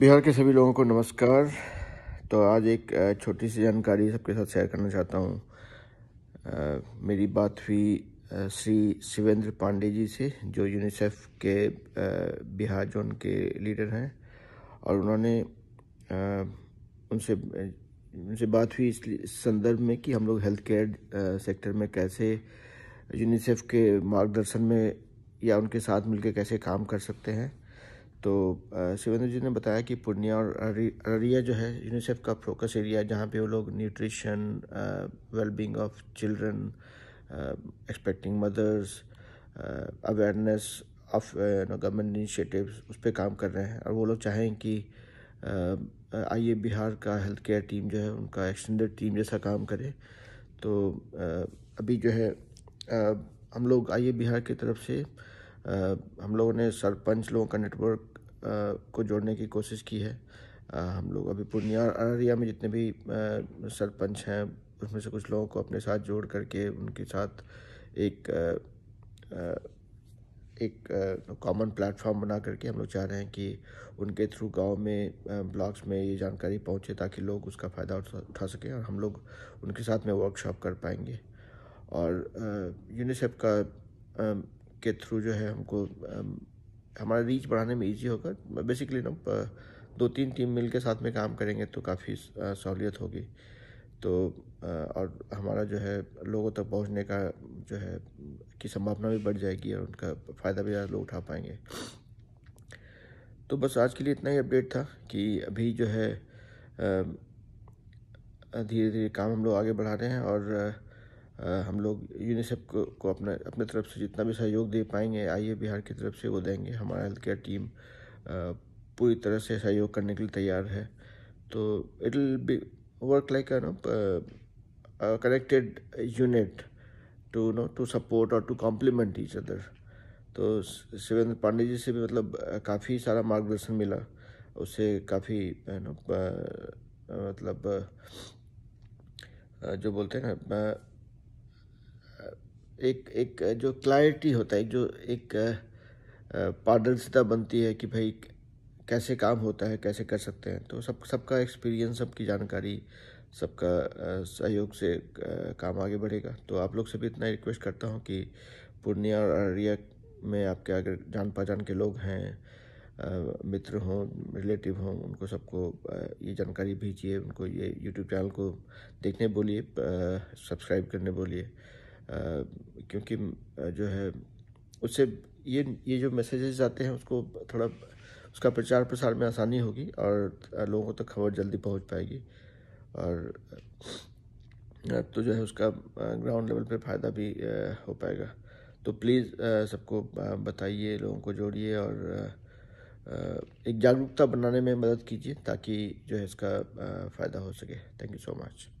बिहार के सभी लोगों को नमस्कार तो आज एक छोटी सी जानकारी सबके साथ शेयर करना चाहता हूँ मेरी बात हुई श्री शिवेंद्र पांडे जी से जो यूनिसेफ के बिहार जोन के लीडर हैं और उन्होंने उनसे उनसे बात हुई इस संदर्भ में कि हम लोग हेल्थ केयर सेक्टर में कैसे यूनिसेफ के मार्गदर्शन में या उनके साथ मिलकर कैसे काम कर सकते हैं तो शिवेंद्र जी ने बताया कि पूर्णिया और अररिया जो है यूनिसेफ का फोकस एरिया जहाँ पे वो लोग nutrition wellbeing of children expecting mothers awareness of government initiatives उस पर काम कर रहे हैं और वो लोग चाहें कि आई ए बिहार का हेल्थ केयर टीम जो है उनका एक्सटेंडेड टीम जैसा काम करे तो आ, अभी जो है आ, हम लोग आइए बिहार की तरफ से हम लोगों ने सरपंच लोगों का नेटवर्क को जोड़ने की कोशिश की है हम लोग अभी पूर्णिया अररिया में जितने भी सरपंच हैं उसमें से कुछ लोगों को अपने साथ जोड़ करके उनके साथ एक एक कॉमन प्लेटफॉर्म बना करके हम लोग चाह रहे हैं कि उनके थ्रू गांव में ब्लॉक्स में ये जानकारी पहुंचे ताकि लोग उसका फ़ायदा उठा सकें और हम लोग उनके साथ में वर्कशॉप कर पाएंगे और यूनिसेफ का के थ्रू जो है हमको हमारा रीच बढ़ाने में ईजी होगा बेसिकली ना दो तीन टीम मिल के साथ में काम करेंगे तो काफ़ी सहूलियत होगी तो और हमारा जो है लोगों तक पहुंचने का जो है की संभावना भी बढ़ जाएगी और उनका फ़ायदा भी ज़्यादा लोग उठा पाएंगे तो बस आज के लिए इतना ही अपडेट था कि अभी जो है धीरे धीरे काम हम लोग आगे बढ़ा रहे हैं और हम लोग यूनिसेफ को, को अपने अपने तरफ से जितना भी सहयोग दे पाएंगे आइए बिहार की तरफ से वो देंगे हमारा हेल्थ केयर टीम पूरी तरह से सहयोग करने के लिए तैयार है तो it will be work like no connected unit to no to support और टू कॉम्प्लीमेंट ईच अदर तो शिवेंद्र पांडे जी से भी मतलब काफ़ी सारा मार्गदर्शन मिला उससे काफ़ी नो मतलब जो बोलते हैं ना एक एक जो क्लैरिटी होता है जो एक पारदर्शिता बनती है कि भाई कैसे काम होता है कैसे कर सकते हैं तो सब सबका एक्सपीरियंस सबकी जानकारी सबका सहयोग से काम आगे बढ़ेगा तो आप लोग से भी इतना रिक्वेस्ट करता हूँ कि पूर्णिया और अररिया में आपके अगर जान पहचान के लोग हैं मित्र हों रिलेटिव हों उनको सबको ये जानकारी भेजिए उनको ये यूट्यूब चैनल को देखने बोलिए सब्सक्राइब करने बोलिए क्योंकि जो है उससे ये ये जो मैसेजेस आते हैं उसको थोड़ा उसका प्रचार प्रसार में आसानी होगी और लोगों तक खबर जल्दी पहुंच पाएगी और तो जो है उसका ग्राउंड लेवल पे फ़ायदा भी हो पाएगा तो प्लीज़ सबको बताइए लोगों को जोड़िए और एक जागरूकता बनाने में मदद कीजिए ताकि जो है इसका फ़ायदा हो सके थैंक यू सो मच